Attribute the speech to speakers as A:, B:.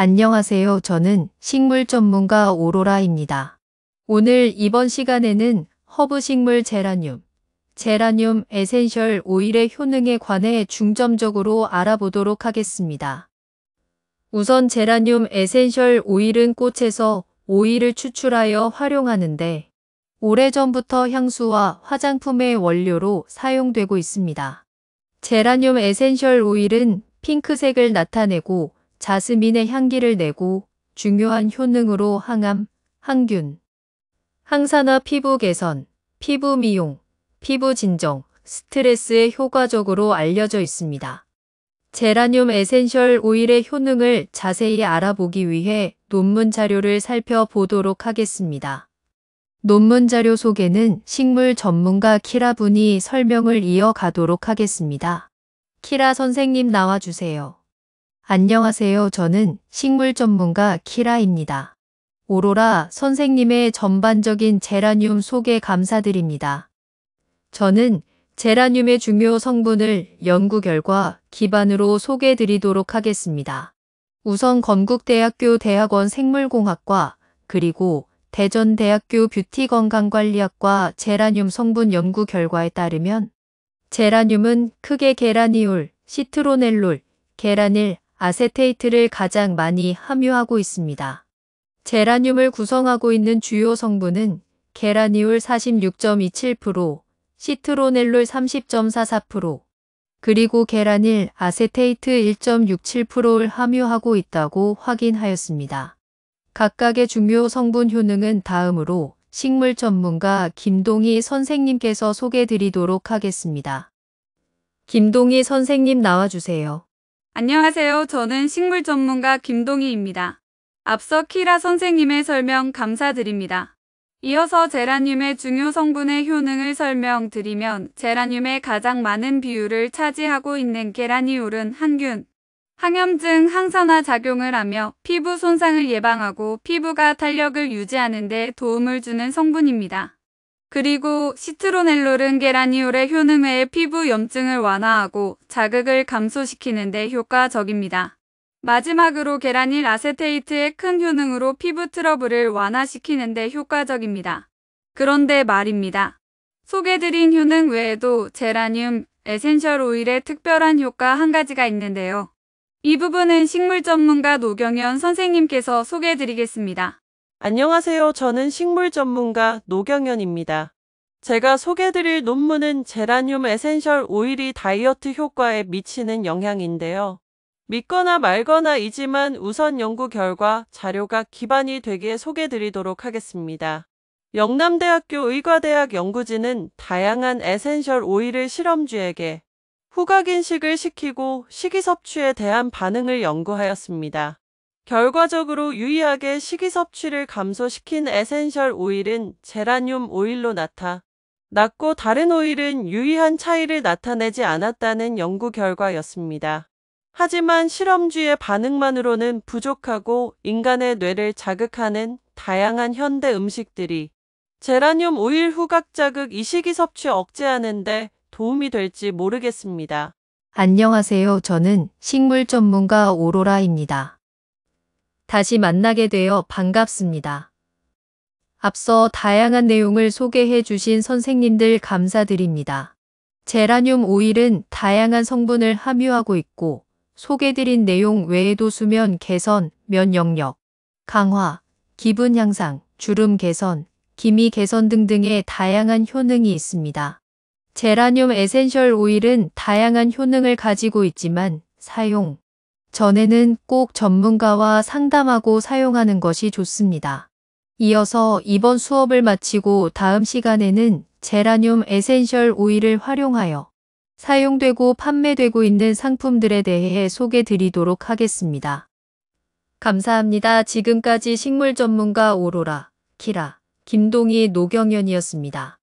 A: 안녕하세요. 저는 식물 전문가 오로라입니다. 오늘 이번 시간에는 허브 식물 제라늄, 제라늄 에센셜 오일의 효능에 관해 중점적으로 알아보도록 하겠습니다. 우선 제라늄 에센셜 오일은 꽃에서 오일을 추출하여 활용하는데 오래전부터 향수와 화장품의 원료로 사용되고 있습니다. 제라늄 에센셜 오일은 핑크색을 나타내고 자스민의 향기를 내고 중요한 효능으로 항암, 항균, 항산화 피부 개선, 피부 미용, 피부 진정, 스트레스에 효과적으로 알려져 있습니다. 제라늄 에센셜 오일의 효능을 자세히 알아보기 위해 논문 자료를 살펴보도록 하겠습니다. 논문 자료 소개는 식물 전문가 키라 분이 설명을 이어가도록 하겠습니다. 키라 선생님 나와주세요. 안녕하세요. 저는 식물 전문가 키라입니다. 오로라 선생님의 전반적인 제라늄 소개 감사드립니다. 저는 제라늄의 중요 성분을 연구 결과 기반으로 소개 드리도록 하겠습니다. 우선 건국대학교 대학원 생물공학과 그리고 대전대학교 뷰티건강관리학과 제라늄 성분 연구 결과에 따르면 제라늄은 크게 계란이올, 시트로넬롤, 계란일, 아세테이트를 가장 많이 함유하고 있습니다. 제라늄을 구성하고 있는 주요 성분은 게라니올 46.27%, 시트로넬롤 30.44%, 그리고 계라닐 아세테이트 1.67%를 함유하고 있다고 확인하였습니다. 각각의 중요 성분 효능은 다음으로 식물 전문가 김동희 선생님께서 소개드리도록 하겠습니다. 김동희 선생님 나와주세요.
B: 안녕하세요. 저는 식물 전문가 김동희입니다. 앞서 키라 선생님의 설명 감사드립니다. 이어서 제라늄의 중요 성분의 효능을 설명드리면 제라늄의 가장 많은 비율을 차지하고 있는 게라니올은 항균, 항염증 항산화 작용을 하며 피부 손상을 예방하고 피부가 탄력을 유지하는 데 도움을 주는 성분입니다. 그리고 시트로넬롤은 계란이올의 효능외에 피부 염증을 완화하고 자극을 감소시키는 데 효과적입니다. 마지막으로 계란일 아세테이트의 큰 효능으로 피부 트러블을 완화시키는 데 효과적입니다. 그런데 말입니다. 소개드린 효능 외에도 제라늄, 에센셜 오일의 특별한 효과 한 가지가 있는데요. 이 부분은 식물 전문가 노경현 선생님께서 소개해드리겠습니다.
C: 안녕하세요. 저는 식물 전문가 노경연입니다. 제가 소개드릴 논문은 제라늄 에센셜 오일이 다이어트 효과에 미치는 영향인데요. 믿거나 말거나이지만 우선 연구 결과 자료가 기반이 되게 소개드리도록 하겠습니다. 영남대학교 의과대학 연구진은 다양한 에센셜 오일을 실험주에게 후각 인식을 시키고 식이 섭취에 대한 반응을 연구하였습니다. 결과적으로 유의하게 식이섭취를 감소시킨 에센셜 오일은 제라늄 오일로 나타 났고 다른 오일은 유의한 차이를 나타내지 않았다는 연구 결과였습니다. 하지만 실험주의 반응만으로는 부족하고 인간의 뇌를 자극하는 다양한 현대 음식들이 제라늄 오일 후각 자극 이식이 섭취 억제하는데 도움이 될지 모르겠습니다.
A: 안녕하세요. 저는 식물 전문가 오로라입니다. 다시 만나게 되어 반갑습니다. 앞서 다양한 내용을 소개해 주신 선생님들 감사드립니다. 제라늄 오일은 다양한 성분을 함유하고 있고 소개드린 내용 외에도 수면 개선, 면역력, 강화, 기분 향상, 주름 개선, 기미 개선 등등의 다양한 효능이 있습니다. 제라늄 에센셜 오일은 다양한 효능을 가지고 있지만 사용, 전에는 꼭 전문가와 상담하고 사용하는 것이 좋습니다. 이어서 이번 수업을 마치고 다음 시간에는 제라늄 에센셜 오일을 활용하여 사용되고 판매되고 있는 상품들에 대해 소개 드리도록 하겠습니다. 감사합니다. 지금까지 식물 전문가 오로라, 키라, 김동희, 노경연이었습니다.